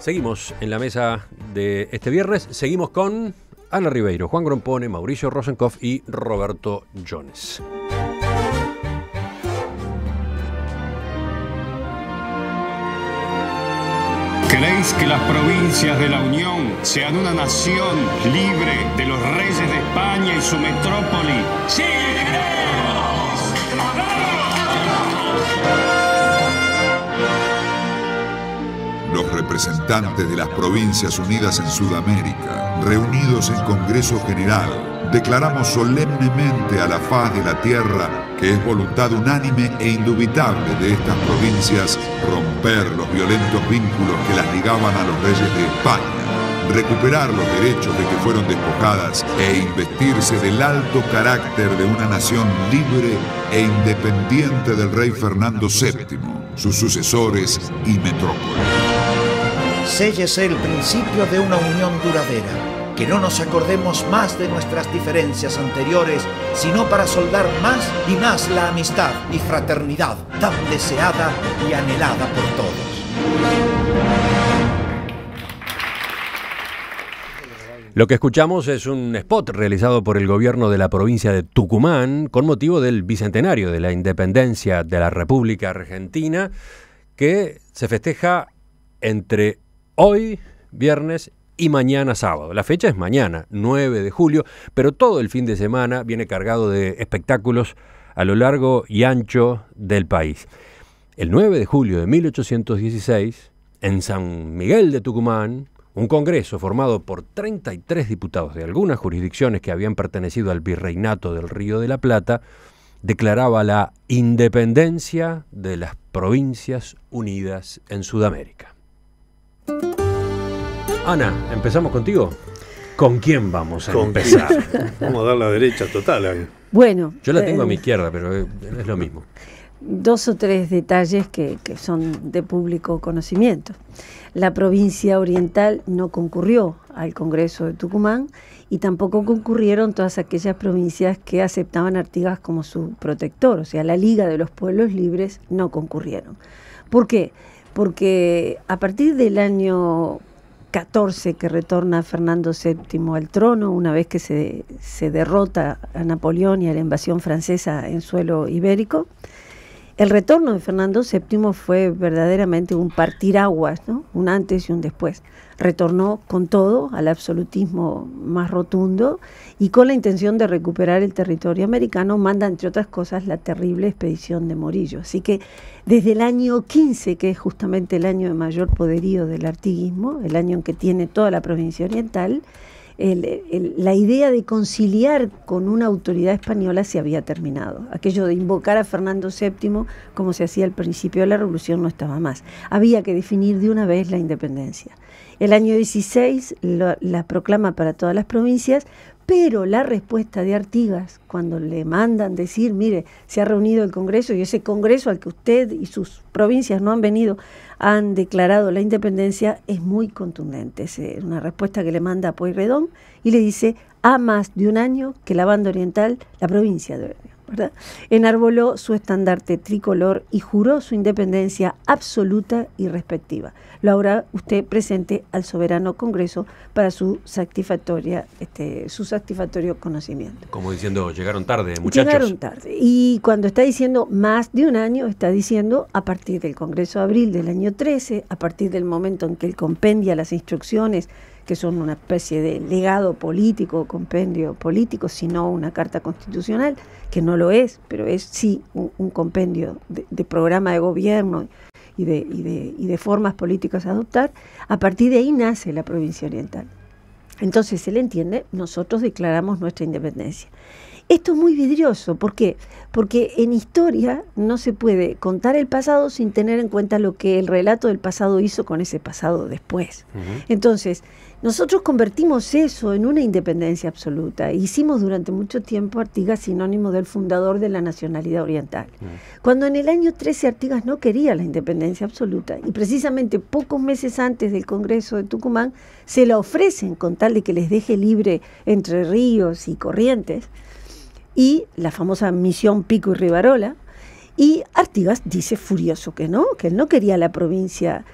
Seguimos en la mesa de este viernes. Seguimos con Ana Ribeiro, Juan Grompone, Mauricio Rosenkoff y Roberto Jones. ¿Creéis que las provincias de la Unión sean una nación libre de los reyes de España y su metrópoli? ¡Sí! los representantes de las provincias unidas en Sudamérica, reunidos en Congreso General, declaramos solemnemente a la faz de la tierra que es voluntad unánime e indubitable de estas provincias romper los violentos vínculos que las ligaban a los reyes de España, recuperar los derechos de que fueron despojadas e investirse del alto carácter de una nación libre e independiente del rey Fernando VII, sus sucesores y metrópolis. Séllese el principio de una unión duradera, que no nos acordemos más de nuestras diferencias anteriores, sino para soldar más y más la amistad y fraternidad tan deseada y anhelada por todos. Lo que escuchamos es un spot realizado por el gobierno de la provincia de Tucumán con motivo del bicentenario de la independencia de la República Argentina que se festeja entre hoy, viernes y mañana sábado. La fecha es mañana, 9 de julio, pero todo el fin de semana viene cargado de espectáculos a lo largo y ancho del país. El 9 de julio de 1816, en San Miguel de Tucumán, un congreso formado por 33 diputados de algunas jurisdicciones que habían pertenecido al virreinato del Río de la Plata, declaraba la independencia de las provincias unidas en Sudamérica. Ana, empezamos contigo. ¿Con quién vamos a empezar? Vamos a dar la derecha total. Ahí. Bueno. Yo la tengo a eh, mi izquierda, pero es lo mismo. Dos o tres detalles que, que son de público conocimiento. La provincia oriental no concurrió al Congreso de Tucumán y tampoco concurrieron todas aquellas provincias que aceptaban a Artigas como su protector, o sea, la Liga de los Pueblos Libres no concurrieron. ¿Por qué? Porque a partir del año 14 que retorna Fernando VII al trono, una vez que se, derrota a Napoleón y a la invasión francesa en suelo ibérico. El retorno de Fernando VII fue verdaderamente un partiraguas, ¿no? un antes y un después retornó con todo al absolutismo más rotundo y con la intención de recuperar el territorio americano manda, entre otras cosas, la terrible expedición de Morillo. Así que desde el año 15, que es justamente el año de mayor poderío del artiguismo, el año en que tiene toda la provincia oriental, la idea de conciliar con una autoridad española se había terminado. Aquello de invocar a Fernando VII como se hacía al principio de la revolución no estaba más. Había que definir de una vez la independencia. El año 16 la proclama para todas las provincias, pero la respuesta de Artigas, cuando le mandan decir, mire, se ha reunido el Congreso y ese Congreso al que usted y sus provincias no han venido, han declarado la independencia, es muy contundente. Es eh, una respuesta que le manda a Pueyrredón y le dice, a más de un año que la banda oriental, la provincia de Enarboló su estandarte tricolor y juró su independencia absoluta y respectiva. Lo habrá usted presente al soberano Congreso para su satisfactoria, este, satisfactorio conocimiento. Como diciendo, llegaron tarde, muchachos. Llegaron tarde. Y cuando está diciendo más de un año, está diciendo a partir del Congreso de abril del año 13, a partir del momento en que el compendia las instrucciones que son una especie de legado político, compendio político, sino una carta constitucional, que no lo es, pero es sí un, compendio de, programa de gobierno y de, de, y de formas políticas a adoptar, a partir de ahí nace la provincia oriental. Entonces se le entiende, nosotros declaramos nuestra independencia. Esto es muy vidrioso, ¿por qué? Porque en historia no se puede contar el pasado sin tener en cuenta lo que el relato del pasado hizo con ese pasado después. Entonces, nosotros convertimos eso en una independencia absoluta. Hicimos durante mucho tiempo Artigas sinónimo del fundador de la nacionalidad oriental. Cuando en el año 13 Artigas no quería la independencia absoluta y precisamente pocos meses antes del Congreso de Tucumán se la ofrecen con tal de que les deje libre entre ríos y corrientes y la famosa misión Pico y Rivarola. Y Artigas dice furioso que no, que él no quería la provincia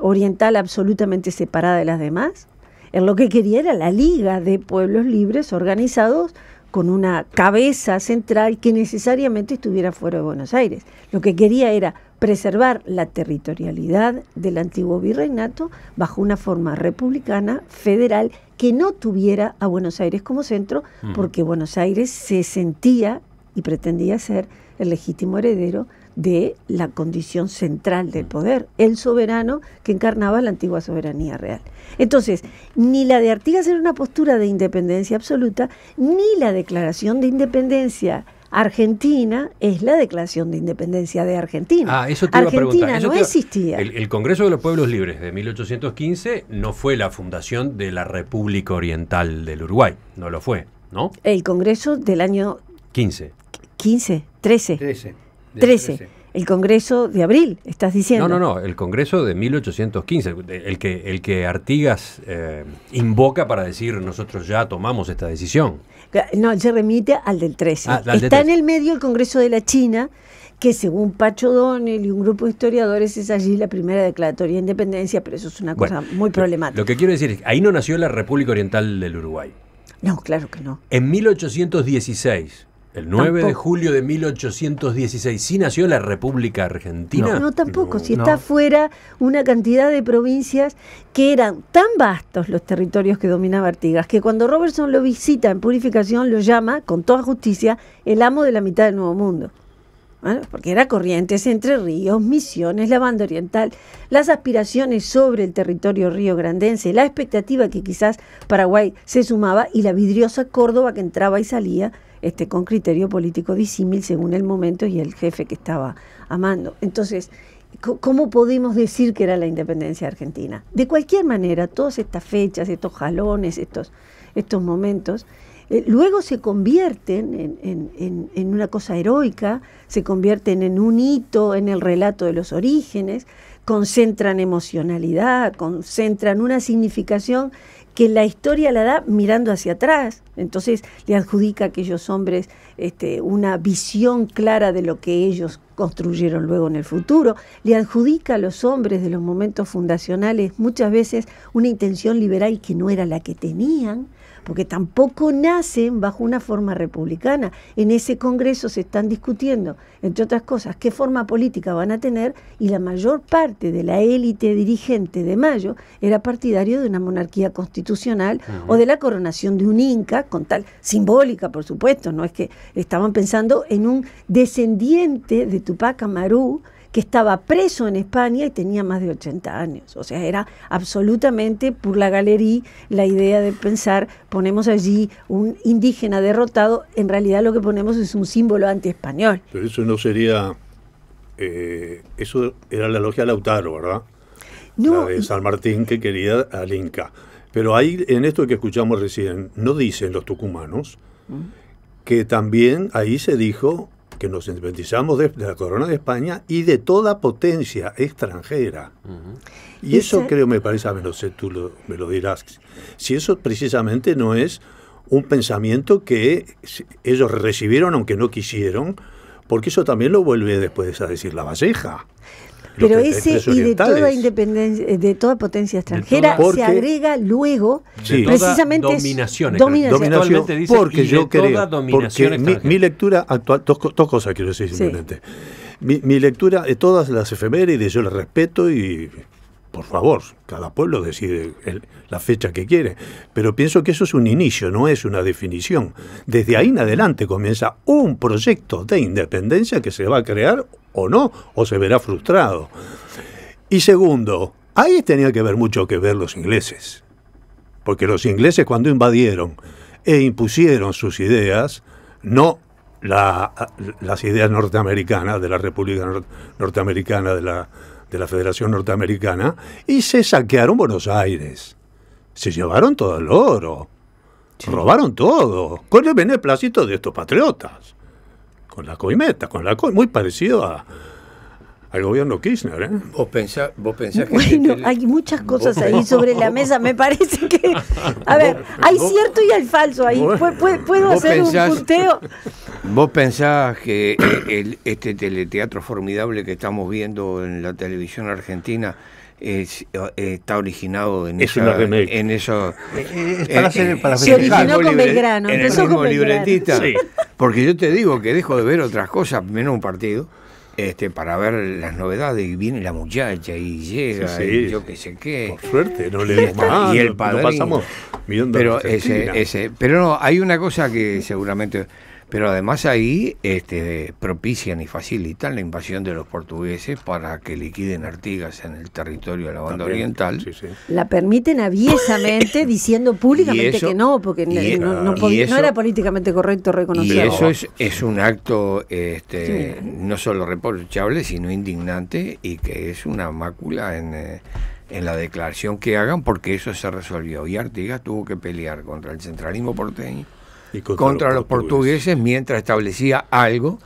oriental absolutamente separada de las demás. Él lo que quería era la Liga de Pueblos Libres organizados con una cabeza central que necesariamente estuviera fuera de Buenos Aires. Lo que quería era preservar la territorialidad del antiguo virreinato bajo una forma republicana, federal, que no tuviera a Buenos Aires como centro, porque Buenos Aires se sentía y pretendía ser el legítimo heredero de la condición central del poder, el soberano que encarnaba la antigua soberanía real. Entonces, ni la de Artigas era una postura de independencia absoluta, ni la declaración de independencia Argentina es la declaración de independencia de Argentina. Ah, eso Argentina no existía. El, Congreso de los Pueblos Libres de 1815 no fue la fundación de la República Oriental del Uruguay, no lo fue, ¿no? El Congreso del año 15. 15, 13. 13. 13 el Congreso de abril, estás diciendo. No, no, no, el Congreso de 1815, el que, el que Artigas eh, invoca para decir nosotros ya tomamos esta decisión. No, se remite al del 13. Ah, Está en el medio el Congreso de la China, que según Pacho Donel y un grupo de historiadores es allí la primera declaratoria de independencia, pero eso es una cosa muy problemática. Lo que quiero decir es que ahí no nació la República Oriental del Uruguay. No, claro que no. En 1816, el 9 de julio de 1816. ¿Sí nació la República Argentina? No, no tampoco. si está fuera una cantidad de provincias que eran tan vastos los territorios que dominaba Artigas, que cuando Robertson lo visita en purificación lo llama, con toda justicia, el amo de la mitad del Nuevo Mundo. porque era Corrientes, Entre Ríos, Misiones, la banda oriental, las aspiraciones sobre el territorio riograndense, la expectativa que quizás Paraguay se sumaba y la vidriosa Córdoba que entraba y salía este, con criterio político disímil según el momento y el jefe que estaba amando. Entonces, ¿cómo podemos decir que era la independencia argentina? De cualquier manera, todas estas fechas, estos jalones, estos, estos momentos, eh, luego se convierten en, en, una cosa heroica, se convierten en un hito en el relato de los orígenes, concentran emocionalidad, concentran una significación que la historia la da mirando hacia atrás. Entonces le adjudica a aquellos hombres este, una visión clara de lo que ellos construyeron luego en el futuro. Le adjudica a los hombres de los momentos fundacionales muchas veces una intención liberal que no era la que tenían porque tampoco nacen bajo una forma republicana. En ese Congreso se están discutiendo, entre otras cosas, qué forma política van a tener y la mayor parte de la élite dirigente de Mayo era partidario de una monarquía constitucional o de la coronación de un inca, con tal simbólica, por supuesto, no es que estaban pensando en un descendiente de Tupac Amaru, que estaba preso en España y tenía más de 80 años. O sea, era absolutamente por la galería la idea de pensar, ponemos allí un indígena derrotado, en realidad lo que ponemos es un símbolo anti-español. Pero eso no sería... Eh, eso era la logia Lautaro, ¿verdad? No, de San Martín que quería al Inca. Pero ahí, en esto que escuchamos recién, no dicen los tucumanos mm. que también ahí se dijo que nos independizamos de, la corona de España y de toda potencia extranjera. Y, eso creo, me parece, a menos sé, tú me lo dirás, si eso precisamente no es un pensamiento que ellos recibieron aunque no quisieron, porque eso también lo vuelve después a decir la baseja. Pero ese y de toda independencia, eh, de toda potencia extranjera se agrega luego precisamente dominación, dominación. porque yo creo porque mi, lectura actual dos, cosas quiero decir simplemente. Mi, mi lectura de todas las efemérides yo las respeto y por favor, cada pueblo decide la fecha que quiere, pero pienso que eso es un inicio, no es una definición. Desde ahí en adelante comienza un proyecto de independencia que se va a crear o no, o se verá frustrado. Y segundo, ahí tenía que ver mucho que ver los ingleses, porque los ingleses cuando invadieron e impusieron sus ideas, no las ideas norteamericanas, de la República Norteamericana, de la de la Federación Norteamericana, y se saquearon Buenos Aires. Se llevaron todo el oro. Robaron todo. Con el beneplácito de estos patriotas. Con la coimeta, con la muy parecido a, al gobierno Kirchner. ¿eh? ¿Vos, pensá, vos pensás que Bueno, hay muchas cosas ahí sobre la mesa. Me parece que. A ver, hay cierto y hay falso ahí. ¿Puedo, hacer un punteo? ¿Vos pensás que eh, este teleteatro formidable que estamos viendo en la televisión argentina es, eh, está originado en en eso eh, para hacer, para se originó con Belgrano en como libretista porque yo te digo que dejo de ver otras cosas menos un partido este, para ver las novedades y viene la muchacha y llega y yo qué sé qué. Por suerte, no le más. Y el pasamos pero, ese, ese, pero no, hay una cosa que seguramente pero además ahí este, propician y facilitan la invasión de los portugueses para que liquiden Artigas en el territorio de la banda oriental. La permiten aviesamente diciendo públicamente que no, porque no, era políticamente correcto reconocerlo. Y eso es, un acto este, no solo reprochable, sino indignante y que es una mácula en... Eh, en la declaración que hagan porque eso se resolvió. Y Artigas tuvo que pelear contra el centralismo porteño contra, los, portugueses mientras establecía algo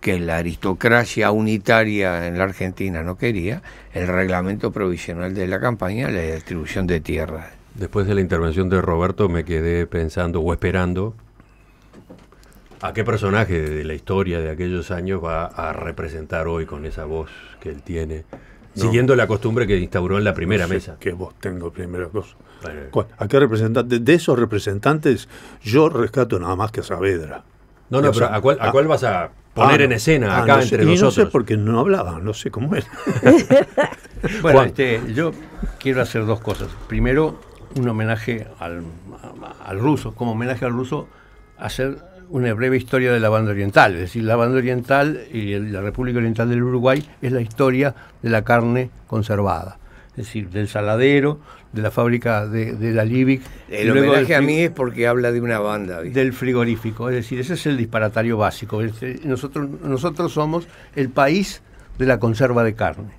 que la aristocracia unitaria en la Argentina no quería, el reglamento provisional de la campaña, la distribución de tierras. Después de la intervención de Roberto me quedé pensando o esperando a qué personaje de la historia de aquellos años va a representar hoy con esa voz que él tiene Siguiendo la costumbre que instauró en la primera mesa. Que vos tengo primero dos. ¿A qué representante? De esos representantes, yo rescato nada más que a Saavedra. No, no, pero ¿a cuál, vas a poner ah, en escena ah, acá entre y nosotros? No sé porque no hablaba, no sé cómo era. bueno, este, yo quiero hacer dos cosas. Primero, un homenaje al, al ruso, como homenaje al ruso, hacer una breve historia de la banda oriental. Es decir, la banda oriental y la República Oriental del Uruguay es la historia de la carne conservada. Es decir, del saladero, de la fábrica de, la Libic. El homenaje a mí es porque habla de una banda. Del frigorífico. Es decir, ese es el disparatario básico. Nosotros, nosotros somos el país de la conserva de carne.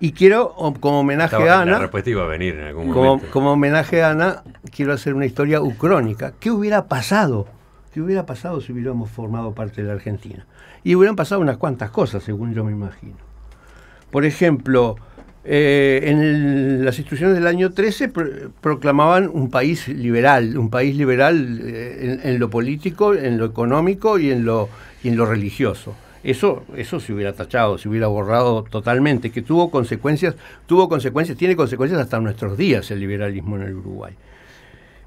Y quiero, como homenaje a Ana. La respuesta iba a venir en algún Como homenaje a Ana, quiero hacer una historia ucrónica. ¿Qué hubiera pasado ¿Qué hubiera pasado si hubiéramos formado parte de la Argentina? Y hubieran pasado unas cuantas cosas, según yo me imagino. Por ejemplo, eh, en las instituciones del año 13 proclamaban un país liberal, un país liberal eh, en, lo político, en lo económico y en lo, en lo religioso. Eso, eso se hubiera tachado, se hubiera borrado totalmente, que tuvo consecuencias, tuvo consecuencias, tiene consecuencias hasta nuestros días el liberalismo en el Uruguay.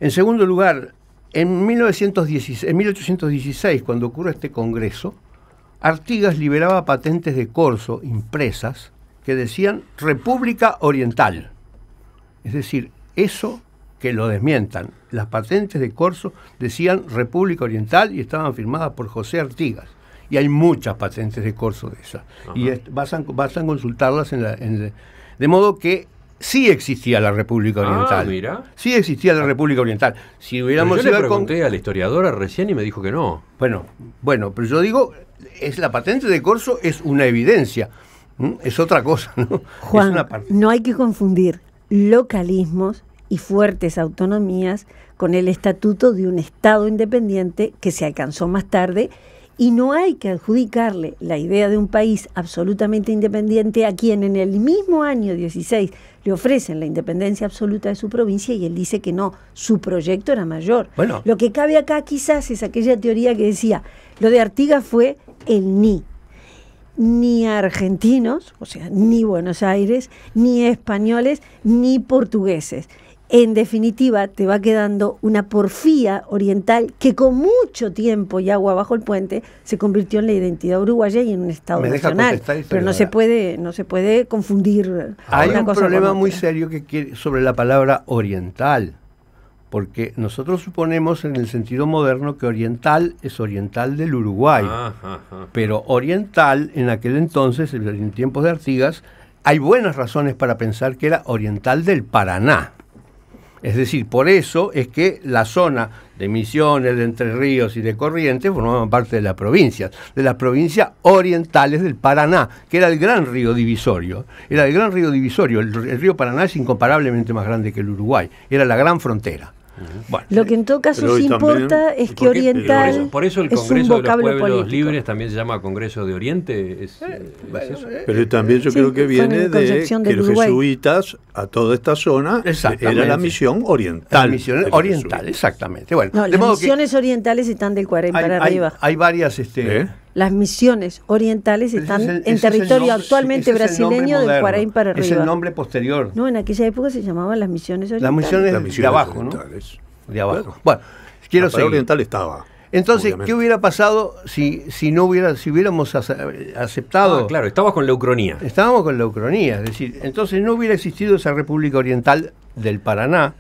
En segundo lugar, en, 1816, cuando ocurre este congreso, Artigas liberaba patentes de corso impresas que decían República Oriental. Es decir, eso que lo desmientan. Las patentes de corso decían República Oriental y estaban firmadas por José Artigas. Y hay muchas patentes de corso de esas. Y vas a, consultarlas en de modo que sí existía la República ah, Oriental. Sí existía la República Oriental. Si hubiéramos pero yo le pregunté a la historiadora recién y me dijo que no. Bueno, bueno, pero yo digo, es la patente de Corso es una evidencia, es otra cosa, ¿no? Juan, no hay que confundir localismos y fuertes autonomías con el estatuto de un Estado independiente que se alcanzó más tarde y no hay que adjudicarle la idea de un país absolutamente independiente a quien en el mismo año 16 le ofrecen la independencia absoluta de su provincia y él dice que no, su proyecto era mayor. Bueno. Lo que cabe acá quizás es aquella teoría que decía, lo de Artigas fue el ni. Ni argentinos, o sea, ni Buenos Aires, ni españoles, ni portugueses. En definitiva, te va quedando una porfía oriental que con mucho tiempo y agua bajo el puente se convirtió en la identidad uruguaya y en un Estado nacional. Pero no se puede, no se puede confundir. Hay un problema muy serio que sobre la palabra oriental porque nosotros suponemos en el sentido moderno que oriental es oriental del Uruguay, ah, pero oriental en aquel entonces, en tiempos de Artigas, hay buenas razones para pensar que era oriental del Paraná. Es decir, por eso es que la zona de Misiones, de Entre Ríos y de Corrientes formaban parte de las provincias, de las provincias orientales del Paraná, que era el gran río divisorio. Era el gran río divisorio. El, el río Paraná es incomparablemente más grande que el Uruguay. Era la gran frontera lo que en todo caso sí importa es que Oriental. Por eso, por el Congreso de los Libres también se llama Congreso de Oriente. Eh, eh, eh, pero también yo creo que viene de que los jesuitas a toda esta zona era la misión oriental. La misión oriental, exactamente. Bueno, las misiones orientales están del 40 para arriba. Hay varias. Este, las misiones orientales están en territorio actualmente brasileño del Guaraín para arriba. Es el nombre posterior. No, en aquella época se llamaban las misiones orientales. Las misiones, de abajo, orientales. ¿no? De abajo. Bueno, quiero la oriental estaba. Entonces, ¿qué hubiera pasado si, si no hubiera, si hubiéramos aceptado? Ah, claro, estábamos con la Ucronía. Estábamos con la Ucronía, es decir, entonces no hubiera existido esa República Oriental del Paraná,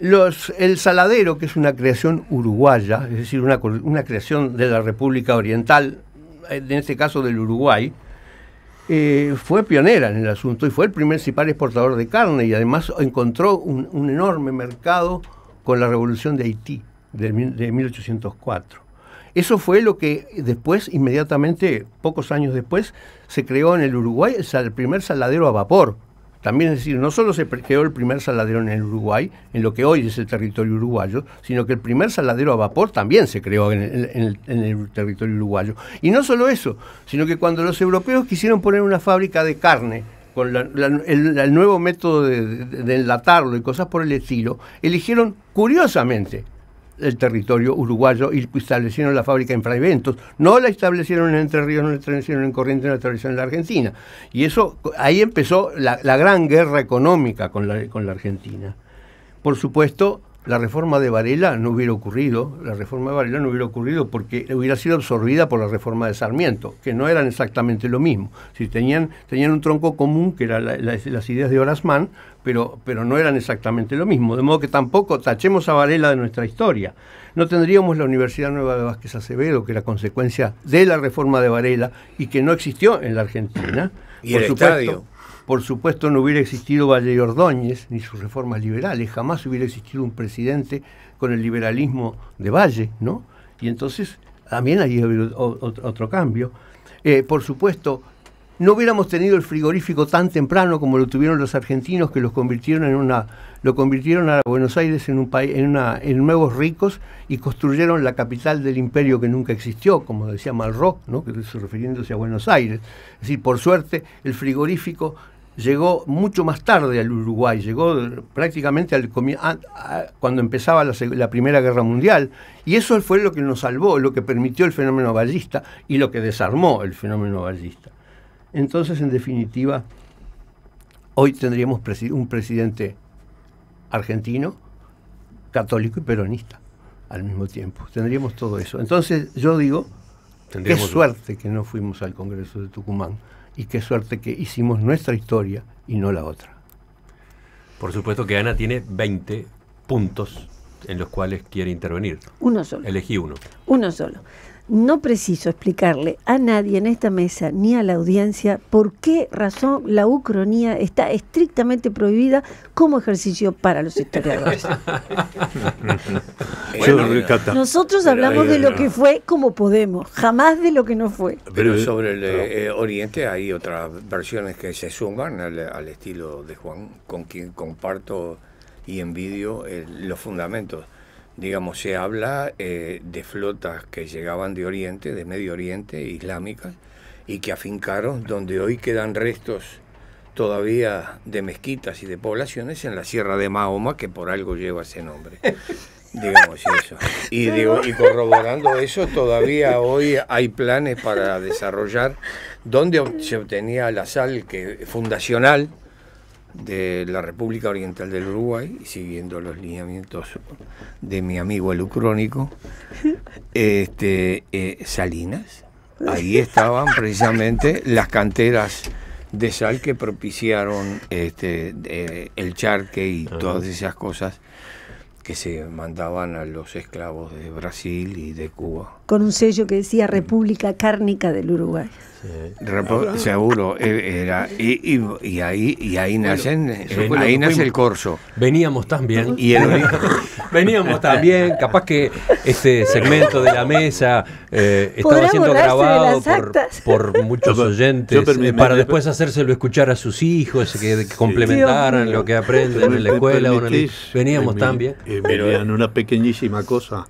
los, el saladero, que es una creación uruguaya, es decir, una, una creación de la República Oriental, en este caso del Uruguay, eh, fue pionera en el asunto y fue el principal exportador de carne y además encontró un, enorme mercado con la revolución de Haití de, 1804. Eso fue lo que después, inmediatamente, pocos años después, se creó en el Uruguay el primer saladero a vapor, también es decir, no solo se creó el primer saladero en el Uruguay, en lo que hoy es el territorio uruguayo, sino que el primer saladero a vapor también se creó en el, territorio uruguayo. Y no solo eso, sino que cuando los europeos quisieron poner una fábrica de carne con el, nuevo método de, enlatarlo y cosas por el estilo, eligieron curiosamente el territorio uruguayo y establecieron la fábrica en Fraiventos. No la establecieron en Entre Ríos, no la establecieron en Corrientes, no la establecieron en la Argentina. Y eso, ahí empezó la, la gran guerra económica con la, con la Argentina. Por supuesto, la reforma de Varela no hubiera ocurrido, la reforma de Varela no hubiera ocurrido porque hubiera sido absorbida por la reforma de Sarmiento, que no eran exactamente lo mismo. Si tenían, tenían un tronco común, que eran las ideas de Orasman, pero, pero no eran exactamente lo mismo. De modo que tampoco tachemos a Varela de nuestra historia. No tendríamos la Universidad Nueva de Vázquez Acevedo, que era consecuencia de la reforma de Varela y que no existió en la Argentina. Y por el supuesto, por supuesto no hubiera existido Valle y Ordóñez ni sus reformas liberales, jamás hubiera existido un presidente con el liberalismo de Valle, ¿no? Y entonces también ahí otro cambio. Eh, por supuesto, no hubiéramos tenido el frigorífico tan temprano como lo tuvieron los argentinos que los convirtieron en una lo convirtieron a Buenos Aires en un país en, nuevos ricos y construyeron la capital del imperio que nunca existió como decía Malroc no que refiriéndose a Buenos Aires es decir por suerte el frigorífico llegó mucho más tarde al Uruguay, llegó prácticamente al cuando empezaba la, Primera Guerra Mundial, y eso fue lo que nos salvó, lo que permitió el fenómeno ballista y lo que desarmó el fenómeno ballista. Entonces, en definitiva, hoy tendríamos un presidente argentino, católico y peronista al mismo tiempo. Tendríamos todo eso. Entonces, yo digo, tendríamos qué suerte que no fuimos al Congreso de Tucumán y qué suerte que hicimos nuestra historia y no la otra. Por supuesto que Ana tiene 20 puntos en los cuales quiere intervenir. Uno solo. Elegí uno. Uno solo. No preciso explicarle a nadie en esta mesa ni a la audiencia por qué razón la ucronía está estrictamente prohibida como ejercicio para los historiadores. nosotros hablamos de lo que fue como podemos, jamás de lo que no fue. Pero eh, sobre el eh, Oriente hay otras versiones que se suman al estilo de Juan, con quien comparto y envidio eh, los fundamentos. Digamos, se habla eh, de flotas que llegaban de Oriente, de Medio Oriente, islámicas, y que afincaron donde hoy quedan restos todavía de mezquitas y de poblaciones en la Sierra de Mahoma, que por algo lleva ese nombre. digamos Y, y corroborando eso, todavía hoy hay planes para desarrollar donde se obtenía la sal que, fundacional de la República Oriental del Uruguay, siguiendo los lineamientos de mi amigo el este, eh, Salinas. Ahí estaban precisamente las canteras de sal que propiciaron este, el charque y todas esas cosas que se mandaban a los esclavos de Brasil y de Cuba con un sello que decía República Cárnica del Uruguay. Seguro, eh, y, ahí, ahí eh, nace el corso. Veníamos también. Y el... Veníamos también, capaz que este segmento de la mesa eh, estaba siendo grabado por, muchos oyentes para después hacérselo escuchar a sus hijos, que, complementaran lo que aprenden en la escuela. Veníamos también. pero eran una pequeñísima cosa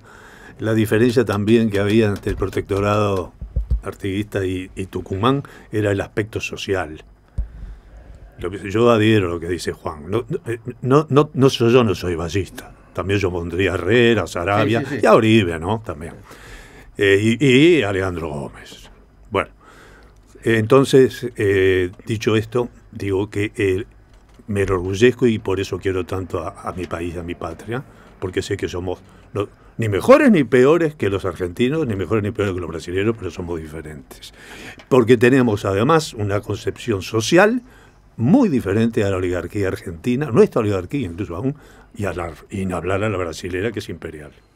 la diferencia también que había entre el protectorado artiguista y, Tucumán era el aspecto social. yo adhiero a lo que dice Juan. No, no, eh, no, soy, yo no soy ballista. También yo pondría a Herrera, Sarabia y a Oribe, ¿no? También. Eh, y, Alejandro Gómez. Bueno, entonces, eh, dicho esto, digo que eh, me enorgullezco y por eso quiero tanto a, mi país, a mi patria, porque sé que somos... los ni mejores ni peores que los argentinos, ni mejores ni peores que los brasileños, pero somos diferentes. Porque tenemos además una concepción social muy diferente a la oligarquía argentina, nuestra oligarquía incluso aún, y, a hablar a la brasilera que es imperial.